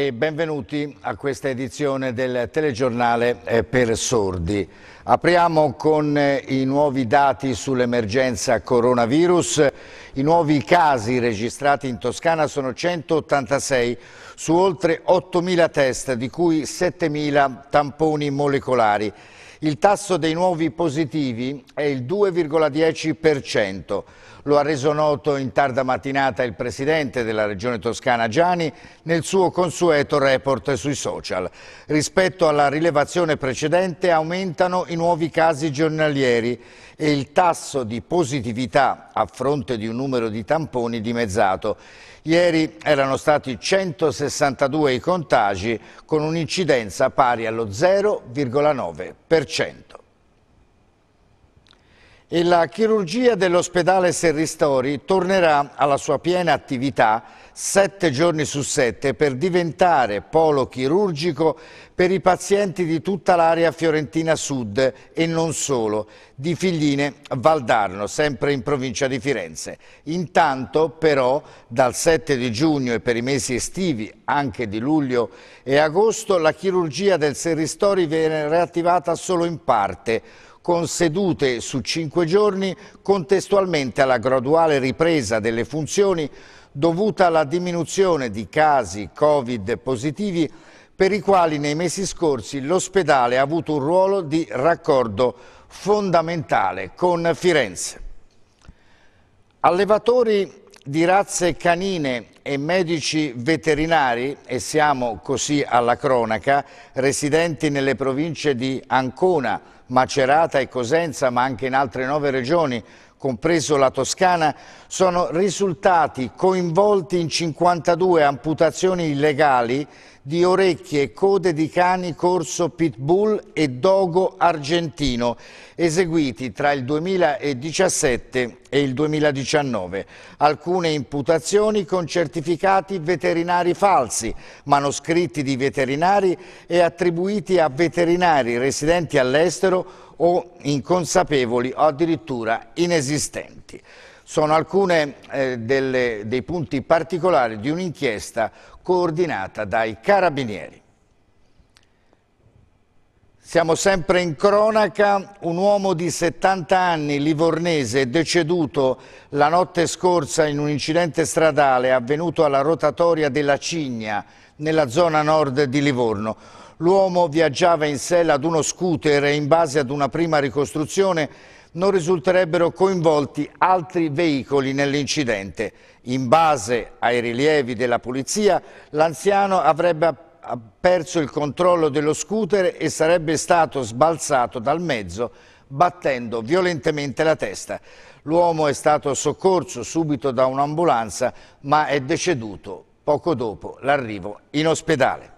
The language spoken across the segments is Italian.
e benvenuti a questa edizione del telegiornale eh, per sordi. Apriamo con eh, i nuovi dati sull'emergenza coronavirus. I nuovi casi registrati in Toscana sono 186 su oltre 8.000 test, di cui 7.000 tamponi molecolari. Il tasso dei nuovi positivi è il 2,10%. Lo ha reso noto in tarda mattinata il presidente della regione toscana Gianni nel suo consueto report sui social. Rispetto alla rilevazione precedente aumentano i nuovi casi giornalieri e il tasso di positività a fronte di un numero di tamponi dimezzato. Ieri erano stati 162 i contagi con un'incidenza pari allo 0,9%. 10%. La chirurgia dell'ospedale Serristori tornerà alla sua piena attività sette giorni su sette per diventare polo chirurgico per i pazienti di tutta l'area fiorentina sud e non solo, di Figline Valdarno, sempre in provincia di Firenze. Intanto però dal 7 di giugno e per i mesi estivi, anche di luglio e agosto, la chirurgia del Serristori viene riattivata solo in parte, con sedute su cinque giorni contestualmente alla graduale ripresa delle funzioni dovuta alla diminuzione di casi Covid positivi per i quali nei mesi scorsi l'ospedale ha avuto un ruolo di raccordo fondamentale con Firenze. Allevatori di razze canine e medici veterinari, e siamo così alla cronaca, residenti nelle province di Ancona, Macerata e Cosenza, ma anche in altre nove regioni, compreso la Toscana, sono risultati coinvolti in 52 amputazioni illegali di orecchie e code di cani corso pitbull e dogo argentino, eseguiti tra il 2017 e il 2019, alcune imputazioni con certificati veterinari falsi, manoscritti di veterinari e attribuiti a veterinari residenti all'estero o inconsapevoli o addirittura inesistenti. Sono alcuni eh, dei punti particolari di un'inchiesta coordinata dai carabinieri. Siamo sempre in cronaca, un uomo di 70 anni, livornese, deceduto la notte scorsa in un incidente stradale avvenuto alla rotatoria della Cigna, nella zona nord di Livorno. L'uomo viaggiava in sella ad uno scooter e in base ad una prima ricostruzione non risulterebbero coinvolti altri veicoli nell'incidente. In base ai rilievi della polizia, l'anziano avrebbe ha perso il controllo dello scooter e sarebbe stato sbalzato dal mezzo battendo violentemente la testa. L'uomo è stato soccorso subito da un'ambulanza ma è deceduto poco dopo l'arrivo in ospedale.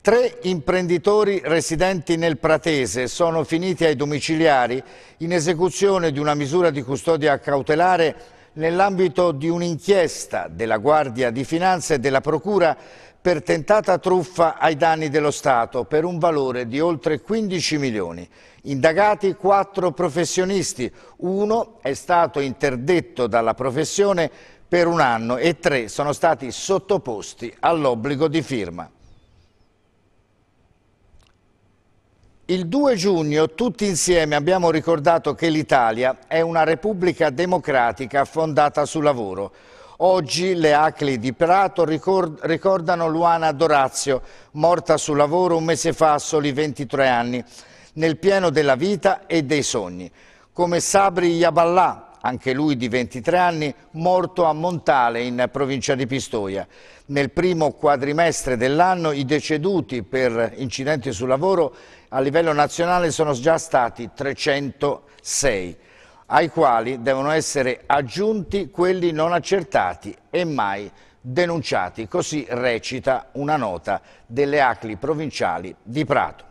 Tre imprenditori residenti nel Pratese sono finiti ai domiciliari in esecuzione di una misura di custodia cautelare nell'ambito di un'inchiesta della Guardia di Finanza e della Procura per tentata truffa ai danni dello Stato per un valore di oltre 15 milioni. Indagati quattro professionisti, uno è stato interdetto dalla professione per un anno e tre sono stati sottoposti all'obbligo di firma. Il 2 giugno tutti insieme abbiamo ricordato che l'Italia è una repubblica democratica fondata sul lavoro. Oggi le Acli di Prato ricordano Luana Dorazio, morta sul lavoro un mese fa a soli 23 anni, nel pieno della vita e dei sogni. Come Sabri Yaballà, anche lui di 23 anni, morto a Montale in provincia di Pistoia. Nel primo quadrimestre dell'anno i deceduti per incidenti sul lavoro a livello nazionale sono già stati 306, ai quali devono essere aggiunti quelli non accertati e mai denunciati, così recita una nota delle ACLI provinciali di Prato.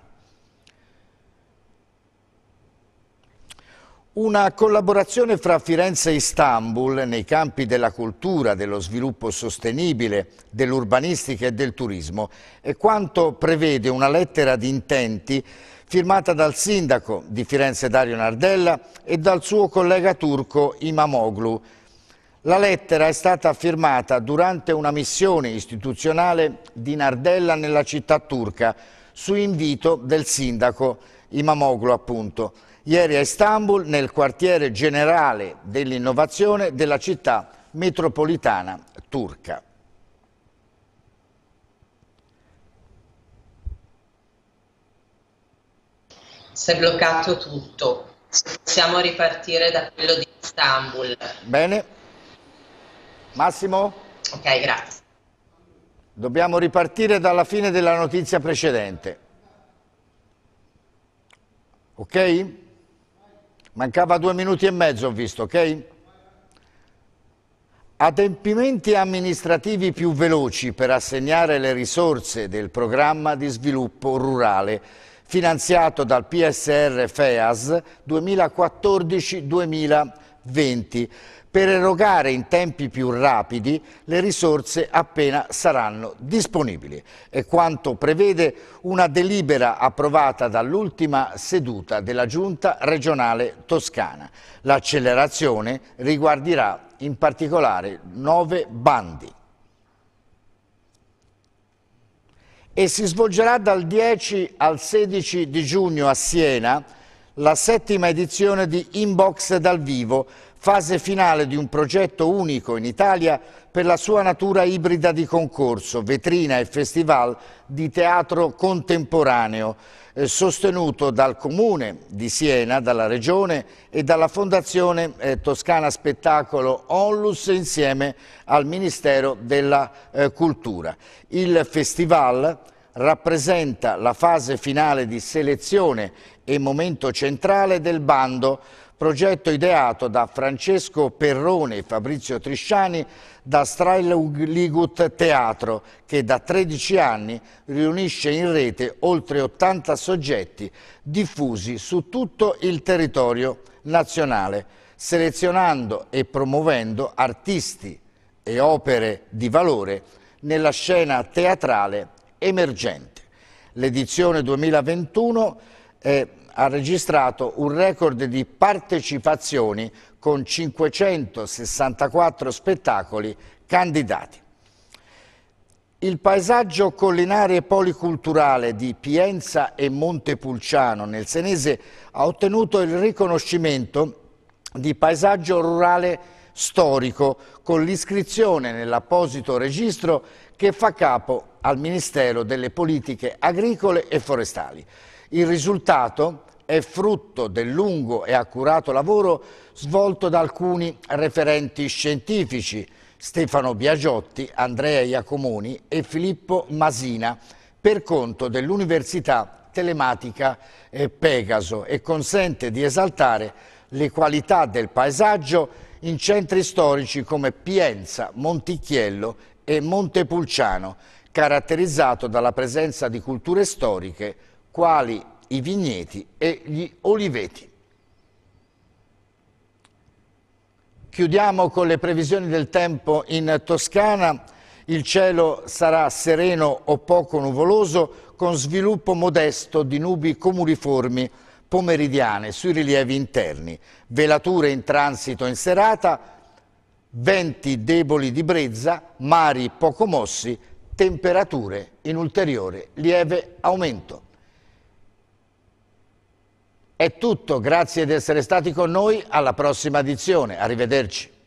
Una collaborazione fra Firenze e Istanbul nei campi della cultura, dello sviluppo sostenibile, dell'urbanistica e del turismo è quanto prevede una lettera di intenti firmata dal sindaco di Firenze Dario Nardella e dal suo collega turco Imamoglu. La lettera è stata firmata durante una missione istituzionale di Nardella nella città turca su invito del sindaco Imamoglu appunto ieri a Istanbul nel quartiere generale dell'innovazione della città metropolitana turca. Si è bloccato tutto. Possiamo ripartire da quello di Istanbul. Bene. Massimo? Ok, grazie. Dobbiamo ripartire dalla fine della notizia precedente. Ok? Mancava due minuti e mezzo, ho visto, ok? Adempimenti amministrativi più veloci per assegnare le risorse del programma di sviluppo rurale finanziato dal PSR FEAS 2014-2020 20 per erogare in tempi più rapidi le risorse appena saranno disponibili. È quanto prevede una delibera approvata dall'ultima seduta della Giunta regionale toscana. L'accelerazione riguarderà in particolare nove bandi. E si svolgerà dal 10 al 16 di giugno a Siena la settima edizione di Inbox dal vivo, fase finale di un progetto unico in Italia per la sua natura ibrida di concorso, vetrina e festival di teatro contemporaneo, eh, sostenuto dal Comune di Siena, dalla Regione e dalla Fondazione eh, Toscana Spettacolo Onlus insieme al Ministero della eh, Cultura. Il festival rappresenta la fase finale di selezione e momento centrale del bando, progetto ideato da Francesco Perrone e Fabrizio Trisciani da Strailugut Teatro, che da 13 anni riunisce in rete oltre 80 soggetti diffusi su tutto il territorio nazionale, selezionando e promuovendo artisti e opere di valore nella scena teatrale emergente. L'edizione 2021 eh, ha registrato un record di partecipazioni con 564 spettacoli candidati. Il paesaggio collinare e policulturale di Pienza e Montepulciano nel Senese ha ottenuto il riconoscimento di paesaggio rurale storico con l'iscrizione nell'apposito registro che fa capo al Ministero delle Politiche Agricole e Forestali. Il risultato è frutto del lungo e accurato lavoro svolto da alcuni referenti scientifici, Stefano Biagiotti, Andrea Iacomoni e Filippo Masina, per conto dell'Università Telematica eh, Pegaso e consente di esaltare le qualità del paesaggio in centri storici come Pienza, Monticchiello e Montepulciano, caratterizzato dalla presenza di culture storiche quali i vigneti e gli oliveti. Chiudiamo con le previsioni del tempo in Toscana. Il cielo sarà sereno o poco nuvoloso con sviluppo modesto di nubi comuniformi pomeridiane sui rilievi interni, velature in transito in serata, venti deboli di brezza, mari poco mossi, temperature in ulteriore lieve aumento. È tutto, grazie di essere stati con noi, alla prossima edizione, arrivederci.